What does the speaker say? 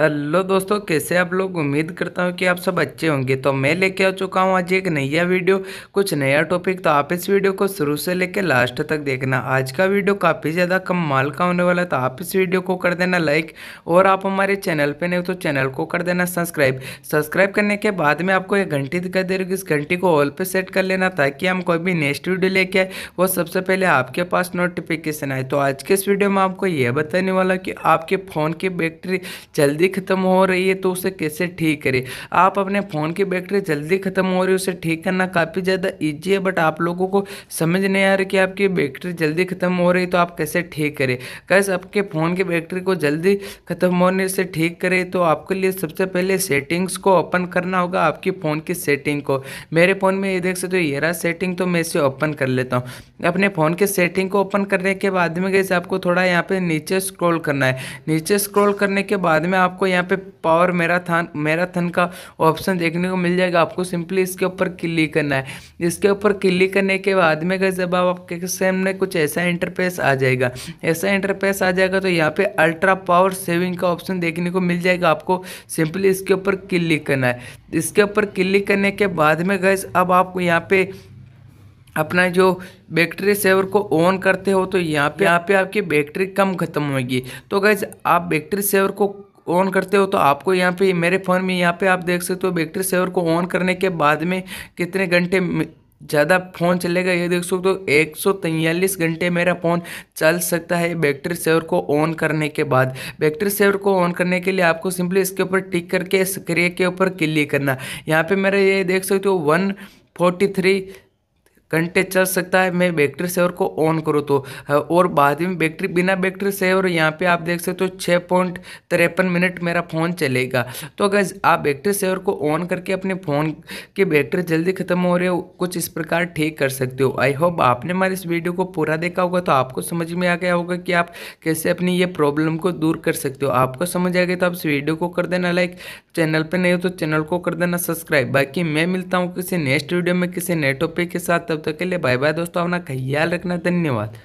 hello दोस्तों कैसे आप लोग उम्मीद करता हूँ कि आप सब अच्छे होंगे तो मैं लेके आ चुका हूँ आज एक नया वीडियो कुछ नया टॉपिक तो आप इस वीडियो को शुरू से लेके लास्ट तक देखना आज का वीडियो काफ़ी ज़्यादा कम माल का होने वाला है तो आप इस वीडियो को कर देना लाइक और आप हमारे चैनल पर नहीं तो चैनल को कर देना सब्सक्राइब सब्सक्राइब करने के बाद में आपको एक घंटी दिखाई दे रही इस घंटी को ऑल पर सेट कर लेना ताकि हम कोई भी नेक्स्ट वीडियो लेके आए वो सबसे पहले आपके पास नोटिफिकेशन आए तो आज के इस वीडियो में आपको यह बताने वाला कि आपके फ़ोन की बैटरी जल्दी जल्दी ख़त्म हो रही है तो उसे कैसे ठीक करें आप अपने फ़ोन की बैटरी जल्दी ख़त्म हो रही है उसे ठीक करना काफ़ी ज़्यादा ईजी है बट आप लोगों को समझ नहीं आ रहा कि आपकी बैटरी जल्दी ख़त्म हो रही है तो आप कैसे ठीक करें कैसे आपके फ़ोन की बैटरी को जल्दी ख़त्म होने से ठीक करें तो आपके लिए सबसे पहले सेटिंग्स को ओपन करना होगा आपकी फ़ोन की सेटिंग को मेरे फ़ोन में ये देख सकते हो येरा सेटिंग तो मैं इसे ओपन कर लेता हूँ अपने फ़ोन के सेटिंग को ओपन करने के बाद में कैसे आपको थोड़ा यहाँ पे नीचे स्क्रॉल करना है नीचे स्क्रॉल करने के बाद में आपको यहाँ पे पावर मैराथन मैराथन का ऑप्शन देखने को मिल जाएगा आपको सिंपली इसके ऊपर क्लिक करना है इसके ऊपर क्लिक करने के बाद में गए जब आपके सामने कुछ ऐसा इंटरफेस आ जाएगा ऐसा इंटरफेस आ जाएगा तो यहाँ पे अल्ट्रा पावर सेविंग का ऑप्शन देखने को मिल जाएगा आपको सिंपली इसके ऊपर क्लिक करना है इसके ऊपर क्लिक करने के बाद में गैस अब आपको यहाँ पे अपना जो बैटरी सेवर को ऑन करते हो तो यहाँ पे यहाँ पे आपकी बैटरी कम खत्म होगी तो गैस आप बैटरी सेवर को ऑन करते हो तो आपको यहाँ पे मेरे फ़ोन में यहाँ पे आप देख सकते हो बैटरी सेवर को ऑन करने के बाद में कितने घंटे ज़्यादा फ़ोन चलेगा ये देख सकते हो सौ एक घंटे मेरा फ़ोन चल सकता है बैटरी सेवर को ऑन करने के बाद बैटरी सेवर को ऑन करने के लिए आपको सिंपली इसके ऊपर टिक करके स्क्रीन के ऊपर क्लिक करना यहाँ पर मेरा ये देख सकते हो वन फोर्टी थ्री घंटे चल सकता है मैं बैटरी सेवर को ऑन करूँ तो और बाद में बैटरी बिना बैटरी सेवर यहाँ पे आप देख सकते हो छः पॉइंट तिरपन मिनट मेरा फ़ोन चलेगा तो अगर आप बैटरी सेवर को ऑन करके अपने फ़ोन की बैटरी जल्दी ख़त्म हो रही हो कुछ इस प्रकार ठीक कर सकते हो आई होप आपने हमारे इस वीडियो को पूरा देखा होगा तो आपको समझ में आ गया होगा कि आप कैसे अपनी ये प्रॉब्लम को दूर कर सकते हो आपको समझ आ गया तो आप इस वीडियो को कर देना लाइक चैनल पर नहीं हो तो चैनल को कर देना सब्सक्राइब बाकी मैं मिलता हूँ किसी नेक्स्ट वीडियो में किसी नए टॉपिक के साथ तब तक के लिए बाय बाय दोस्तों अपना ख्याल रखना धन्यवाद